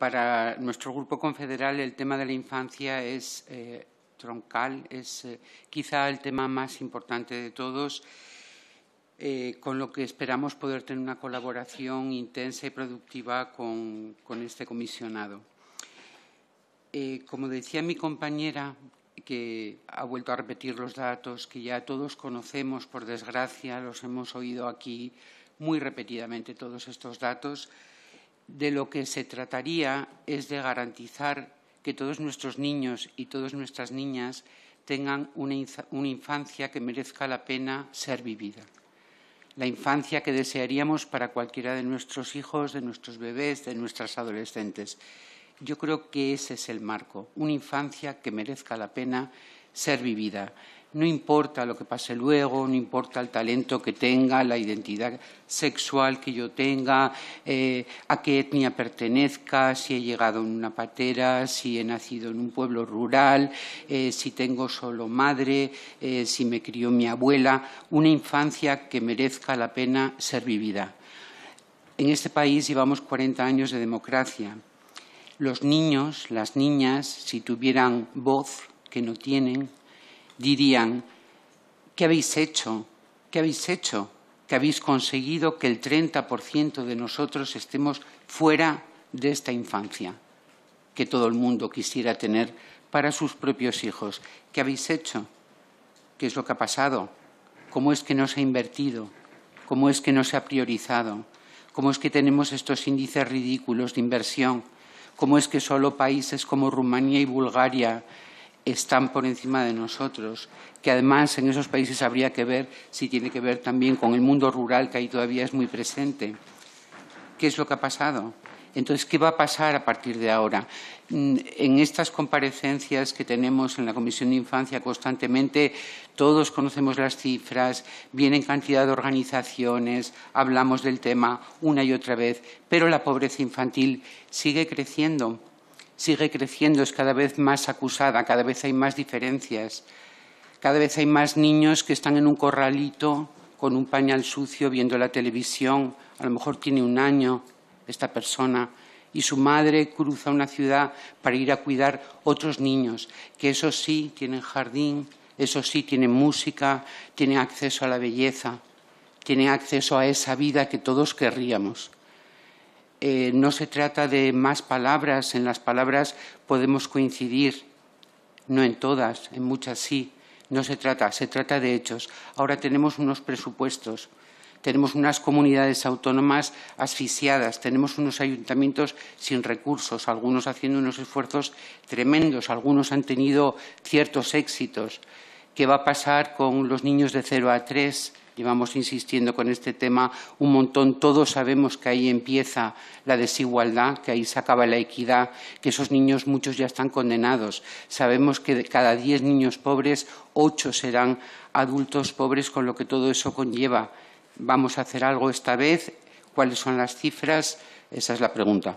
Para nuestro grupo confederal el tema de la infancia es eh, troncal, es eh, quizá el tema más importante de todos, eh, con lo que esperamos poder tener una colaboración intensa y productiva con este comisionado. como decía mi compañera, que ha vuelto a repetir los datos que ya todos conocemos, por desgracia, los hemos oído aquí muy repetidamente todos estos datos, de lo que se trataría es de garantizar que todos nuestros niños y todas nuestras niñas tengan una, infancia que merezca la pena ser vivida. La infancia que desearíamos para cualquiera de nuestros hijos, de nuestros bebés, de nuestras adolescentes. Yo creo que ese es el marco, una infancia que merezca la pena ser vivida. No importa lo que pase luego, no importa el talento que tenga, la identidad sexual que yo tenga, eh, a qué etnia pertenezca, si he llegado en una patera, si he nacido en un pueblo rural, eh, si tengo solo madre, eh, si me crió mi abuela, una infancia que merezca la pena ser vivida. En este país llevamos 40 años de democracia. Los niños, las niñas, si tuvieran voz, que no tienen, dirían, ¿qué habéis hecho? ¿Qué habéis hecho? Que habéis conseguido que el 30% de nosotros estemos fuera de esta infancia que todo el mundo quisiera tener para sus propios hijos. ¿Qué habéis hecho? ¿Qué es lo que ha pasado? ¿Cómo es que no se ha invertido? ¿Cómo es que no se ha priorizado? ¿Cómo es que tenemos estos índices ridículos de inversión? ¿Cómo es que solo países como Rumanía y Bulgaria están por encima de nosotros, que además en esos países habría que ver si tiene que ver también con el mundo rural que ahí todavía es muy presente. ¿Qué es lo que ha pasado? Entonces, ¿qué va a pasar a partir de ahora? Mm, en estas comparecencias que tenemos en la Comisión de Infancia constantemente, todos conocemos las cifras, vienen cantidad de organizaciones, hablamos del tema una y otra vez, pero la pobreza infantil sigue creciendo sigue creciendo, es cada vez más acusada, cada vez hay más diferencias, cada vez hay más niños que están en un corralito con un pañal sucio viendo la televisión, a lo mejor tiene un año esta persona, y su madre cruza una ciudad para ir a cuidar otros niños, que eso sí tienen jardín, eso sí tienen música, tienen acceso a la belleza, tienen acceso a esa vida que todos querríamos. Eh, no se trata de más palabras, en las palabras podemos coincidir, no en todas, en muchas sí, no se trata, se trata de hechos. Ahora tenemos unos presupuestos, tenemos unas comunidades autónomas asfixiadas, tenemos unos ayuntamientos sin recursos, algunos haciendo unos esfuerzos tremendos, algunos han tenido ciertos éxitos. ¿Qué va a pasar con los niños de 0 a 3? Llevamos insistiendo con este tema un montón. Todos sabemos que ahí empieza la desigualdad, que ahí se acaba la equidad, que esos niños muchos ya están condenados. Sabemos que de cada diez niños pobres, ocho serán adultos pobres, con lo que todo eso conlleva. ¿Vamos a hacer algo esta vez? ¿Cuáles son las cifras? Esa es la pregunta.